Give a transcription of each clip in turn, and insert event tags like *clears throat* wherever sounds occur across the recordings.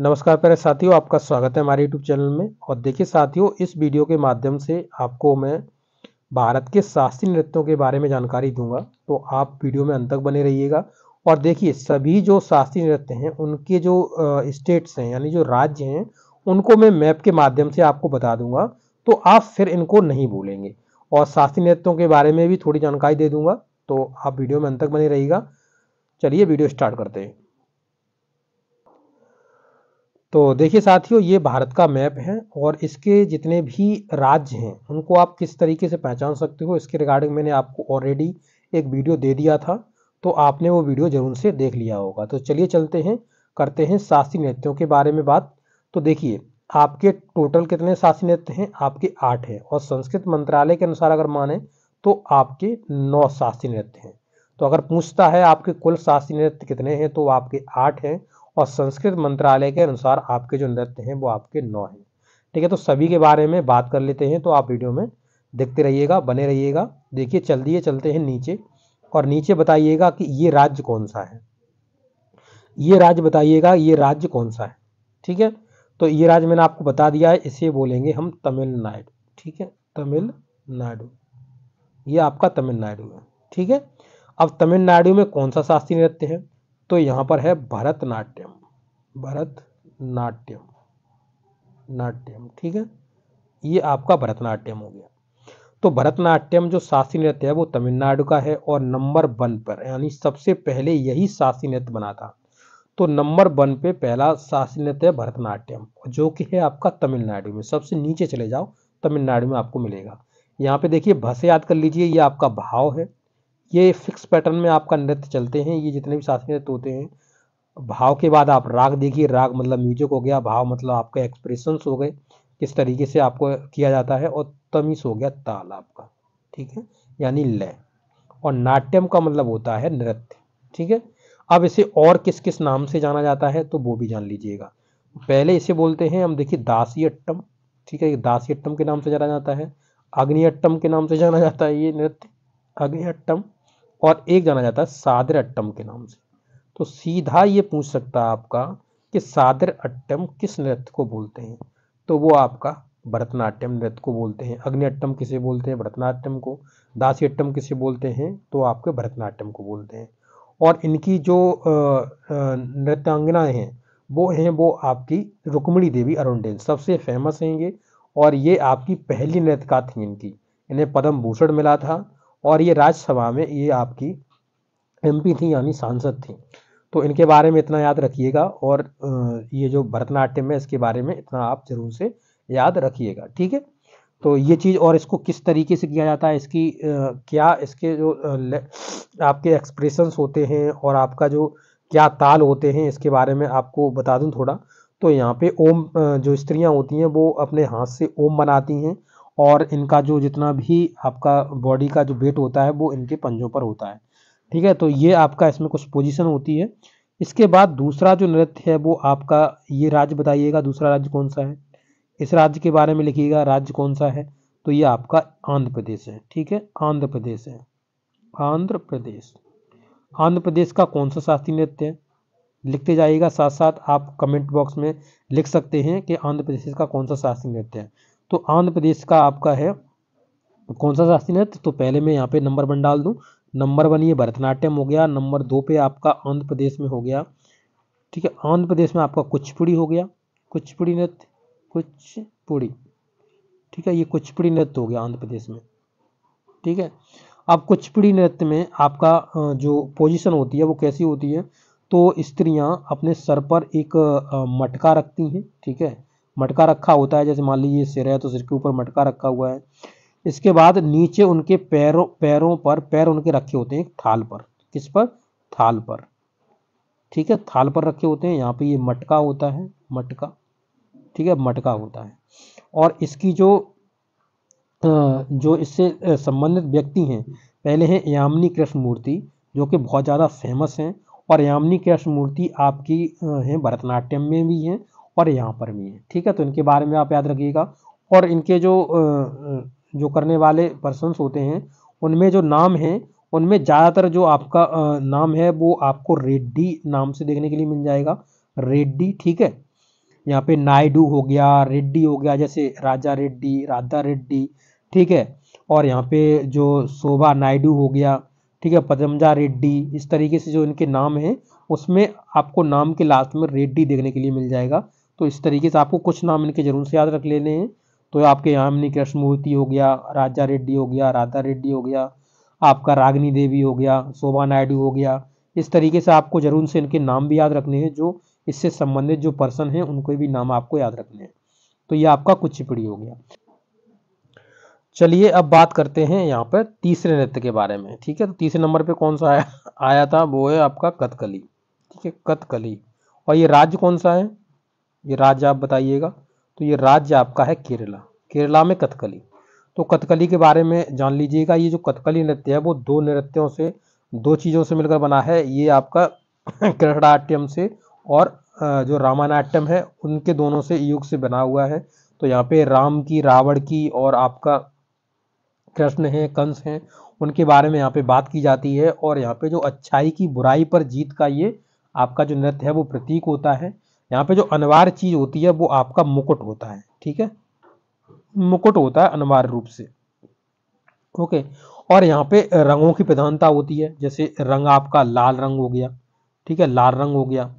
नमस्कार प्यारे साथियों आपका स्वागत है हमारे यूट्यूब चैनल में और देखिए साथियों इस वीडियो के माध्यम से आपको मैं भारत के शास्त्रीय नृत्यों के बारे में जानकारी दूंगा तो आप वीडियो में अंत तक बने रहिएगा और देखिए सभी जो शास्त्रीय नृत्य हैं उनके जो स्टेट्स हैं यानी जो राज्य हैं उनको मैं मैप के माध्यम से आपको बता दूंगा तो आप फिर इनको नहीं भूलेंगे और शास्त्रीय नृत्यों के बारे में भी थोड़ी जानकारी दे दूंगा तो आप वीडियो में अंत तक बने रहिएगा चलिए वीडियो स्टार्ट करते हैं तो देखिए साथियों ये भारत का मैप है और इसके जितने भी राज्य हैं उनको आप किस तरीके से पहचान सकते हो इसके रिगार्डिंग मैंने आपको ऑलरेडी एक वीडियो दे दिया था तो आपने वो वीडियो जरूर से देख लिया होगा तो चलिए चलते हैं करते हैं शासी नृत्यों के बारे में बात तो देखिए आपके टोटल कितने शासी नृत्य हैं आपके आठ हैं और संस्कृत मंत्रालय के अनुसार अगर माने तो आपके नौ शासी नृत्य हैं तो अगर पूछता है आपके कुल शासी नृत्य कितने हैं तो आपके आठ हैं और संस्कृत मंत्रालय के अनुसार आपके जो नृत्य हैं वो आपके नौ हैं ठीक है तो सभी के बारे में बात कर लेते हैं तो आप वीडियो में देखते रहिएगा बने रहिएगा देखिए चल दिए चलते हैं नीचे और नीचे बताइएगा कि ये राज्य कौन सा है ये राज्य बताइएगा ये राज्य कौन सा है ठीक है तो ये राज्य मैंने आपको बता दिया है इसे बोलेंगे हम तमिलनाडु ठीक है तमिलनाडु ये आपका तमिलनाडु है ठीक है अब तमिलनाडु में कौन सा शास्त्रीय नृत्य है तो यहाँ पर है भरतनाट्यम भरतनाट्यम नाट्यम ठीक है ये आपका भरतनाट्यम हो गया तो भरतनाट्यम जो शास्त्रीय नृत्य है वो तमिलनाडु का है और नंबर वन पर यानी सबसे पहले यही शास्त्रीय नृत्य बना था तो नंबर वन पे पहला शास्त्रीय नृत्य है भरतनाट्यम जो कि है आपका तमिलनाडु में सबसे नीचे चले जाओ तमिलनाडु में आपको मिलेगा यहाँ पे देखिए भसे याद कर लीजिए ये आपका भाव है ये फिक्स पैटर्न में आपका नृत्य चलते हैं ये जितने भी शास्त्रीय नृत्य होते हैं भाव के बाद आप राग देखिए राग मतलब म्यूजिक हो गया भाव मतलब आपका एक्सप्रेशंस हो गए किस तरीके से आपको किया जाता है और तमीज हो गया ताल आपका ठीक है यानी लय और नाट्यम का मतलब होता है नृत्य ठीक है अब इसे और किस किस नाम से जाना जाता है तो वो भी जान लीजिएगा पहले इसे बोलते हैं हम देखिए दासी अट्टम ठीक है दासी अट्टम के नाम से जाना जाता है अग्नि अट्टम के नाम से जाना जाता है ये नृत्य अग्नि अट्टम और एक जाना जाता है सादर अट्टम के नाम से तो सीधा ये पूछ सकता है आपका कि सादर अट्टम किस नृत्य को बोलते हैं तो वो आपका भरतनाट्यम नृत्य को बोलते हैं अग्निअट्टम किसे बोलते हैं भरतनाट्यम को दासी अट्टम किसे बोलते हैं तो आपके भरतनाट्यम को बोलते हैं और इनकी जो नृत्यांगनाएं हैं वो हैं वो आपकी रुक्मणी देवी अरुणेन सबसे फेमस हैं ये और ये आपकी पहली नृत्यका थी इनकी इन्हें पद्म भूषण मिला था और ये राज्यसभा में ये आपकी एमपी थी यानी सांसद थी तो इनके बारे में इतना याद रखिएगा और ये जो भरतनाट्यम है इसके बारे में इतना आप जरूर से याद रखिएगा ठीक है तो ये चीज़ और इसको किस तरीके से किया जाता है इसकी आ, क्या इसके जो आपके एक्सप्रेशंस होते हैं और आपका जो क्या ताल होते हैं इसके बारे में आपको बता दूं थोड़ा तो यहाँ पे ओम जो स्त्रियाँ होती हैं वो अपने हाथ से ओम बनाती हैं और इनका जो जितना भी आपका बॉडी का जो वेट होता है वो इनके पंजों पर होता है ठीक है तो ये आपका इसमें कुछ पोजिशन होती है इसके बाद दूसरा जो नृत्य है वो आपका ये राज्य बताइएगा दूसरा राज्य कौन सा है इस राज्य के बारे में लिखिएगा राज्य कौन सा है तो ये आपका आंध्र प्रदेश है ठीक है आंध्र प्रदेश है आंध्र प्रदेश आंध्र प्रदेश का कौन सा शास्त्रीय नृत्य है लिखते जाइएगा साथ साथ आप कमेंट बॉक्स में लिख सकते हैं कि आंध्र प्रदेश का कौन सा शास्त्रीय नृत्य है तो आंध्र प्रदेश का आपका है कौन सा शास्त्रीय नृत्य तो पहले मैं यहाँ पे नंबर वन डाल दूँ नंबर वन ये भरतनाट्यम हो गया नंबर दो पे आपका आंध्र प्रदेश में हो गया ठीक है आंध्र प्रदेश में आपका कुचपुड़ी हो गया कुचपुड़ी नृत्य कुचपुड़ी ठीक है ये कुचपुड़ी नृत्य हो गया आंध्र प्रदेश में ठीक है अब कुचपुड़ी नृत्य में आपका जो पोजिशन होती है वो कैसी होती है तो स्त्रियां अपने सर पर एक मटका रखती हैं ठीक है मटका रखा होता है जैसे मान लीजिए सिर है तो सिर के ऊपर मटका रखा हुआ है इसके बाद नीचे उनके पैरों पैरों पर पैर उनके रखे होते हैं थाल पर किस पर थाल पर ठीक है थाल पर रखे होते हैं यहाँ पे ये मटका होता है मटका ठीक है मटका होता है और इसकी जो जो इससे संबंधित व्यक्ति हैं पहले हैं यामिनी कृष्ण मूर्ति जो कि बहुत ज़्यादा फेमस हैं और यामिनी कृष्ण मूर्ति आपकी हैं भरतनाट्यम में भी हैं और यहाँ पर भी है ठीक है तो इनके बारे में आप याद रखिएगा और इनके जो जो करने वाले पर्सन होते हैं उनमें जो नाम है उनमें ज़्यादातर जो आपका नाम है वो आपको रेड्डी नाम से देखने के लिए मिल जाएगा रेड्डी ठीक है यहाँ पे नायडू हो गया रेड्डी हो गया जैसे राजा रेड्डी राधा रेड्डी ठीक है और यहाँ पे जो शोभा नायडू हो गया ठीक है पदमजा रेड्डी इस तरीके से जो इनके नाम हैं उसमें आपको नाम के लास्ट में रेड्डी देखने के लिए मिल जाएगा तो इस तरीके से आपको कुछ नाम इनके जरूर से याद रख लेने हैं तो आपके यामिनी कृष्णमूर्ति हो गया राजा रेड्डी हो गया राधा रेड्डी हो गया आपका रागनी देवी हो गया शोभा नायडू हो गया इस तरीके से आपको जरूर से इनके नाम भी याद रखने हैं जो इससे संबंधित जो पर्सन हैं उनके भी नाम आपको याद रखने हैं तो ये आपका कुछ हो गया चलिए अब बात करते हैं यहाँ पर तीसरे नृत्य के बारे में ठीक है तो तीसरे नंबर पे कौन सा आया आया था वो है आपका कथकली ठीक है कथकली और ये राज्य कौन सा है ये राज्य आप बताइएगा तो ये राज्य आपका है केरला केरला में कथकली तो कथकली के बारे में जान लीजिएगा ये जो कथकली नृत्य है वो दो नृत्यों से दो चीज़ों से मिलकर बना है ये आपका *clears throat* कृष्णाट्यम से और जो रामानाट्यम है उनके दोनों से युग से बना हुआ है तो यहाँ पे राम की रावण की और आपका कृष्ण है कंस हैं उनके बारे में यहाँ पे बात की जाती है और यहाँ पे जो अच्छाई की बुराई पर जीत का ये आपका जो नृत्य है वो प्रतीक होता है यहाँ पे जो अनवार चीज होती है वो आपका मुकुट होता है ठीक है मुकुट होता है अनिवार्य रूप से ओके और यहाँ पे रंगों की प्रधानता होती है जैसे रंग आपका लाल रंग हो गया ठीक है लाल रंग हो गया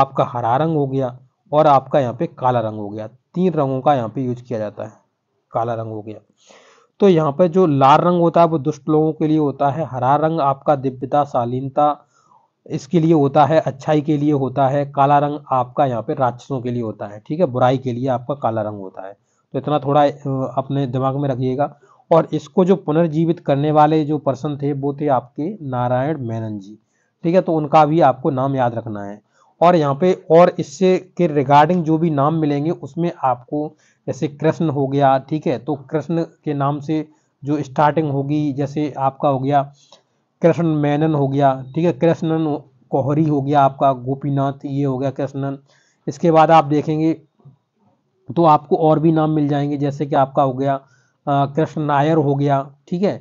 आपका हरा रंग हो गया और आपका यहाँ पे काला रंग हो गया तीन रंगों का यहाँ पे यूज किया जाता है काला रंग हो गया तो यहाँ पे जो लाल रंग होता है वो दुष्ट लोगों के लिए होता है हरा रंग आपका दिव्यता शालीनता इसके लिए होता है अच्छाई के लिए होता है काला रंग आपका यहाँ पे राक्षसों के लिए होता है ठीक है बुराई के लिए आपका काला रंग होता है तो इतना थोड़ा अपने दिमाग में रखिएगा और इसको जो पुनर्जीवित करने वाले जो पर्सन थे वो थे आपके नारायण मेनन जी ठीक है तो उनका भी आपको नाम याद रखना है और यहाँ पे और इससे के रिगार्डिंग जो भी नाम मिलेंगे उसमें आपको जैसे कृष्ण हो गया ठीक है तो कृष्ण के नाम से जो स्टार्टिंग होगी जैसे आपका हो गया कृष्ण मैनन हो गया ठीक है कृष्णन कोहरी हो गया आपका गोपीनाथ ये हो गया कृष्णन इसके बाद आप देखेंगे तो आपको और भी नाम मिल जाएंगे जैसे कि आपका हो गया कृष्ण नायर हो गया ठीक है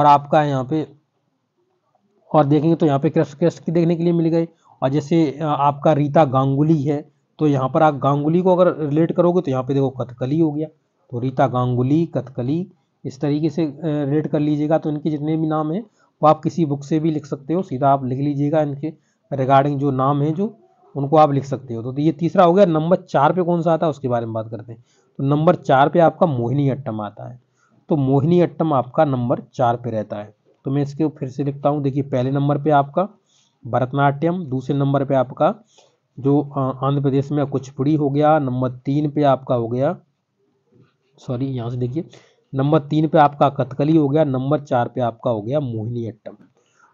और आपका यहाँ पे और देखेंगे तो यहाँ पे कृष्ण कृष्ण की देखने के लिए मिल गए और जैसे आपका रीता गांगुली है तो यहाँ पर आप गांगुली को अगर रिलेट करोगे तो यहाँ पे देखो कथकली हो गया तो रीता गांगुली कथकली इस तरीके से रिलेट कर लीजिएगा तो इनके जितने भी नाम हैं वो आप किसी बुक से भी लिख सकते हो सीधा आप लिख लीजिएगा इनके रिगार्डिंग जो नाम है जो उनको आप लिख सकते हो तो ये तीसरा हो गया नंबर चार पे कौन सा आता है उसके बारे में बात करते हैं तो नंबर चार पे आपका मोहिनी अट्टम आता है तो मोहिनी अट्टम आपका नंबर चार पे रहता है तो मैं इसके फिर से लिखता हूँ देखिए पहले नंबर पे आपका भरतनाट्यम दूसरे नंबर पे आपका जो आंध्र प्रदेश में कुछपुड़ी हो गया नंबर तीन पे आपका हो गया सॉरी यहाँ से देखिए नंबर तीन पे आपका कथकली हो गया नंबर चार पे आपका हो गया मोहिनी अट्टम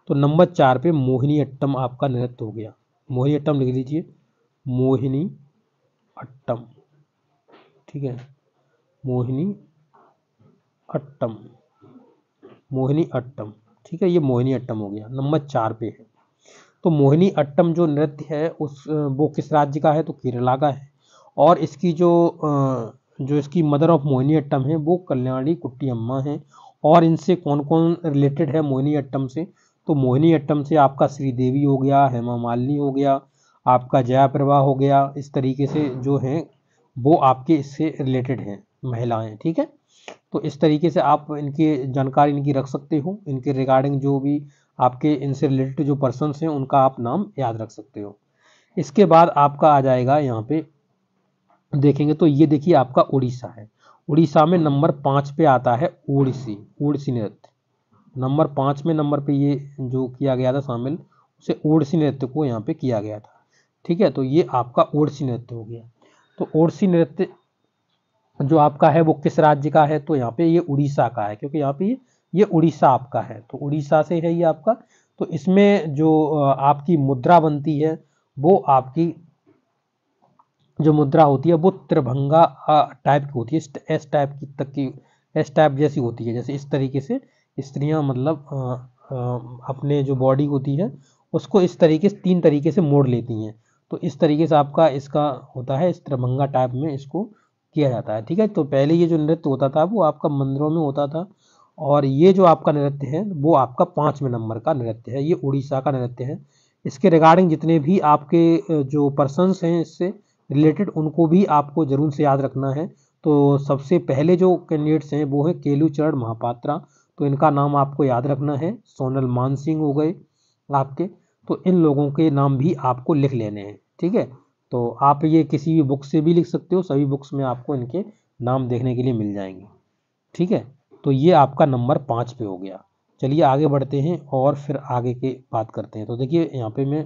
तो नंबर चार पे मोहिनी अट्टम आपका नृत्य हो गया मोहिनी अट्टम लिख लीजिए मोहिनी अट्टम ठीक है मोहिनी अट्टम मोहिनी अट्टम ठीक है ये मोहिनी अट्टम हो गया नंबर चार पे है तो मोहिनी अट्टम जो नृत्य है उस वो किस राज्य का है तो केरला का है और इसकी जो जो इसकी मदर ऑफ मोहिनी अट्टम है वो कल्याणी कुट्टी अम्मा है और इनसे कौन कौन रिलेटेड है मोहिनी अट्टम से तो मोहिनी अट्टम से आपका श्रीदेवी हो गया हेमा मालिनी हो गया आपका जया प्रभा हो गया इस तरीके से जो है वो आपके इससे रिलेटेड हैं महिलाएं ठीक है तो इस तरीके से आप इनकी जानकारी इनकी रख सकते हो इनके रिगार्डिंग जो भी आपके इनसे रिलेटेड जो पर्सनस हैं उनका आप नाम याद रख सकते हो इसके बाद आपका आ जाएगा यहाँ पे देखेंगे तो ये देखिए आपका उड़ीसा है उड़ीसा में नंबर पांच पे आता है ओडिसी ओडिसी नृत्य नंबर पांच में नंबर पे ये जो किया गया था शामिल उसे ओडिसी नृत्य को यहाँ पे किया गया था ठीक है तो ये आपका ओडिसी नृत्य हो गया तो ओडिसी नृत्य जो आपका है वो किस राज्य का है तो यहाँ पे ये उड़ीसा का है क्योंकि यहाँ पे ये उड़ीसा आपका है तो उड़ीसा से है ये आपका तो इसमें जो आपकी मुद्रा बनती है वो आपकी जो मुद्रा होती है वो त्रिभंगा टाइप की होती है एस टाइप की तक की एस टाइप जैसी होती है जैसे इस तरीके से स्त्रियां मतलब आ, अपने जो बॉडी होती है उसको इस तरीके से तीन तरीके से मोड़ लेती हैं तो इस तरीके से आपका इसका होता है इस त्रिभंगा टाइप में इसको किया जाता है ठीक है तो पहले ये जो नृत्य होता था वो आपका मंदिरों में होता था और ये जो आपका नृत्य है वो आपका पाँचवें नंबर का नृत्य है ये उड़ीसा का नृत्य है इसके रिगार्डिंग जितने भी आपके जो पर्सनस हैं इससे रिलेटेड उनको भी आपको जरूर से याद रखना है तो सबसे पहले जो कैंडिडेट्स हैं वो है केलूचरण महापात्रा तो इनका नाम आपको याद रखना है सोनल मान सिंह हो गए आपके तो इन लोगों के नाम भी आपको लिख लेने हैं ठीक है तो आप ये किसी भी बुक से भी लिख सकते हो सभी बुक्स में आपको इनके नाम देखने के लिए मिल जाएंगे ठीक है तो ये आपका नंबर पाँच पे हो गया चलिए आगे बढ़ते हैं और फिर आगे के बात करते हैं तो देखिए यहाँ पे मैं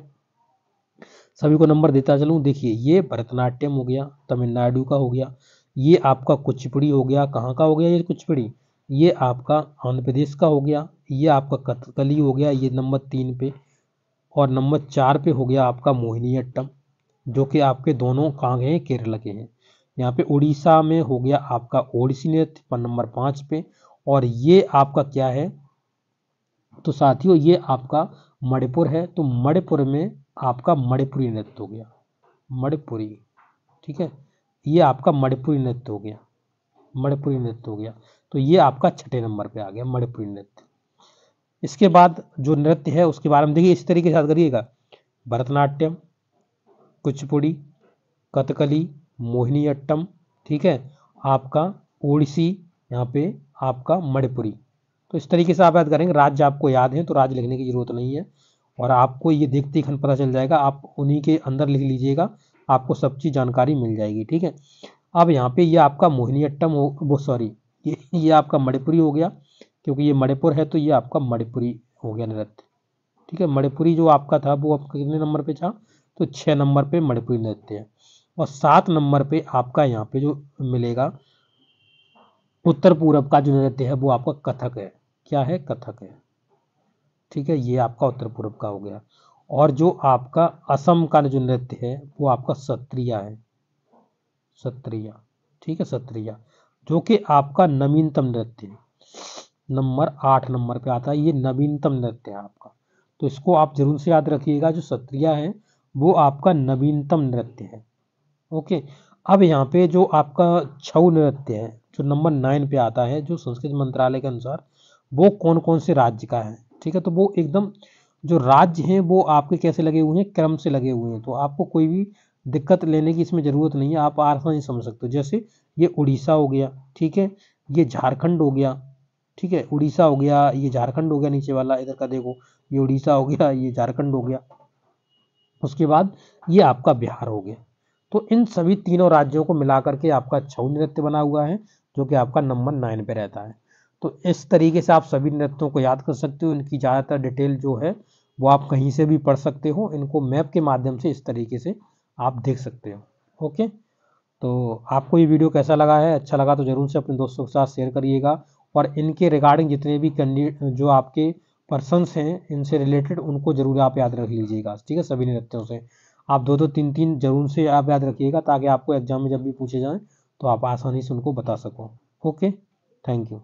सभी को नंबर देता चलूँ देखिए ये भरतनाट्यम हो गया तमिलनाडु का हो गया ये आपका कुचिपुड़ी हो गया कहाँ का हो गया ये कुचिपुड़ी ये आपका आंध्र प्रदेश का हो गया ये आपका कथकली हो गया ये नंबर तीन पे और नंबर चार पे हो गया आपका मोहिनीअट्टम जो कि आपके दोनों कहाँ गए केरल के हैं यहाँ पे उड़ीसा में हो गया आपका ओडिसी नृत्य पर नंबर पाँच पे और ये आपका क्या है तो साथियों ये आपका मणिपुर है तो मणिपुर में आपका मणिपुरी नृत्य हो गया मणिपुरी ठीक है ये आपका मणिपुरी नृत्य हो गया मणिपुरी नृत्य हो गया तो ये आपका छठे नंबर पे आ गया मणिपुरी नृत्य इसके बाद जो नृत्य है उसके बारे में देखिए इस तरीके से याद करिएगा भरतनाट्यम कुचपुड़ी कथकली मोहिनी अट्टम ठीक है आपका ओडिसी यहाँ पे आपका मणिपुरी तो इस तरीके से आप याद करेंगे राज्य आपको याद है तो राज्य लिखने की जरूरत नहीं है और आपको ये देखते ही पता चल जाएगा आप उन्हीं के अंदर लिख लीजिएगा आपको सब चीज़ जानकारी मिल जाएगी ठीक है अब यहाँ पे ये आपका मोहिनीअट्टम वो सॉरी ये ये आपका मणिपुरी हो गया क्योंकि ये मणिपुर है तो ये आपका मणिपुरी हो गया नृत्य ठीक है मणिपुरी जो आपका था वो आपका कितने नंबर पे था तो छः नंबर पे मणिपुरी नृत्य है और सात नंबर पे आपका यहाँ पे जो मिलेगा उत्तर पूर्व का जो नृत्य है वो आपका कथक है क्या है कथक है ठीक है ये आपका उत्तर पूर्व का हो गया और जो आपका असम का जो नृत्य है वो आपका सत्रिया है सत्रिया ठीक है सत्रिया जो कि आपका नवीनतम नृत्य है नंबर आठ नंबर पे आता है ये नवीनतम नृत्य है आपका तो इसको आप जरूर से याद रखिएगा जो सत्रिया है वो आपका नवीनतम नृत्य है ओके अब यहाँ पे जो आपका छऊ नृत्य है जो नंबर नाइन पे आता है जो संस्कृत मंत्रालय के अनुसार वो कौन कौन से राज्य का है ठीक है तो वो एकदम जो राज्य हैं वो आपके कैसे लगे हुए हैं क्रम से लगे हुए हैं तो आपको कोई भी दिक्कत लेने की इसमें ज़रूरत नहीं है आप आसानी समझ सकते हो जैसे ये उड़ीसा हो गया ठीक है ये झारखंड हो गया ठीक है उड़ीसा हो गया ये झारखंड हो गया नीचे वाला इधर का देखो ये उड़ीसा हो गया ये झारखंड हो गया उसके बाद ये आपका बिहार हो गया तो इन सभी तीनों राज्यों को मिला करके आपका छऊ नृत्य बना हुआ है जो कि आपका नंबर नाइन पे रहता है तो इस तरीके से आप सभी नृत्यों को याद कर सकते हो इनकी ज़्यादातर डिटेल जो है वो आप कहीं से भी पढ़ सकते हो इनको मैप के माध्यम से इस तरीके से आप देख सकते हो ओके तो आपको ये वीडियो कैसा लगा है अच्छा लगा तो ज़रूर से अपने दोस्तों के साथ शेयर करिएगा और इनके रिगार्डिंग जितने भी जो आपके पर्सनस हैं इनसे रिलेटेड उनको ज़रूर आप याद रख लीजिएगा ठीक है सभी नृत्यों से आप दो दो तीन तीन जरूर से आप याद रखिएगा ताकि आपको एग्जाम में जब भी पूछे जाएँ तो आप आसानी से उनको बता सको ओके थैंक यू